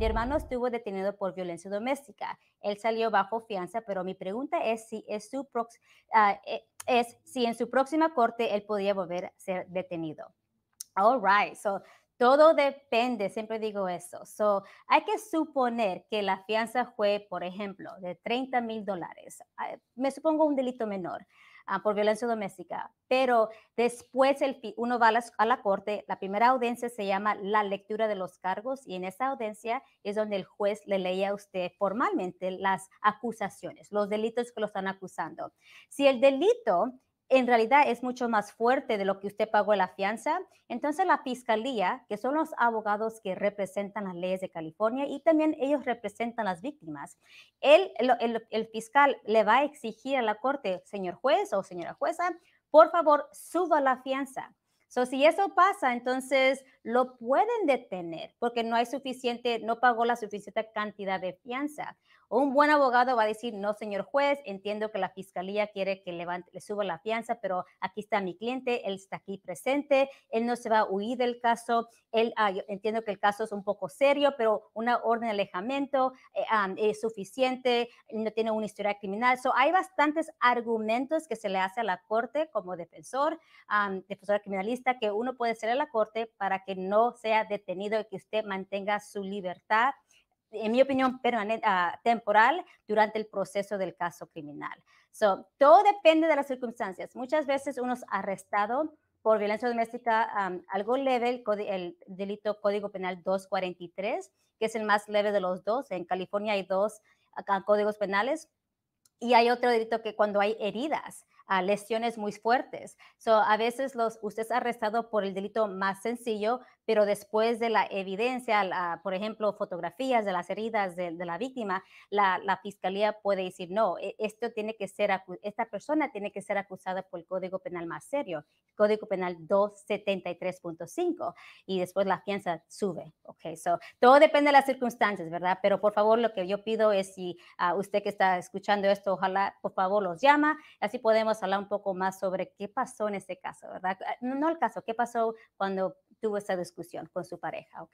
Mi hermano estuvo detenido por violencia doméstica. Él salió bajo fianza, pero mi pregunta es si, es, su ah, eh, es si en su próxima corte él podía volver a ser detenido. All right, so todo depende, siempre digo eso. So, hay que suponer que la fianza fue, por ejemplo, de 30 mil dólares. Ah, me supongo un delito menor. Ah, por violencia doméstica. Pero después el, uno va a la, corte, la primera audiencia se llama la lectura de los cargos y en esa audiencia es donde el juez le leía a usted formalmente las acusaciones, los delitos que lo están acusando. Si el delito en realidad es mucho más fuerte de lo que usted pagó la fianza. Entonces la fiscalía, que son los abogados que representan las leyes de California y también ellos representan las víctimas, el, fiscal le va a exigir a la corte, señor juez o señora jueza, por favor, suba la fianza. So, si eso pasa, entonces lo pueden detener porque no hay suficiente, no pagó la suficiente cantidad de fianza un buen abogado va a decir, no, señor juez, entiendo que la fiscalía quiere que levante, le suba la fianza, pero aquí está mi cliente, él está aquí presente, él no se va a huir del caso, él, ah, entiendo que el caso es un poco serio, pero una orden de alejamiento eh, ah, es suficiente, no tiene una historia criminal. So, hay bastantes argumentos que se le hace a la corte como defensor, ah, defensor criminalista, que uno puede ser a la corte para que no sea detenido y que usted mantenga su libertad en mi opinión, permanente, ah, temporal durante el proceso del caso criminal. So, todo depende de las circunstancias. Muchas veces uno es arrestado por violencia doméstica algo leve, el, delito Código Penal 243, que es el más leve de los dos. En California hay dos ah, códigos penales. Y hay otro delito que cuando hay heridas, ah, lesiones muy fuertes. So, a veces los, usted es arrestado por el delito más sencillo, pero después de la evidencia, por ejemplo, fotografías de las heridas de, la víctima, la, fiscalía puede decir, no, e, esto tiene que ser, esta persona tiene que ser acusada por el Código Penal más serio, Código Penal 273.5, y después la fianza sube. Ok, todo depende de las circunstancias, ¿verdad? Pero por favor, lo que yo pido es si ah, usted que está escuchando esto, ojalá, por favor, los llama, así podemos hablar un poco más sobre qué pasó en este caso, ¿verdad? Ah, no el caso, qué pasó cuando tuvo esa discusión con su pareja. okay.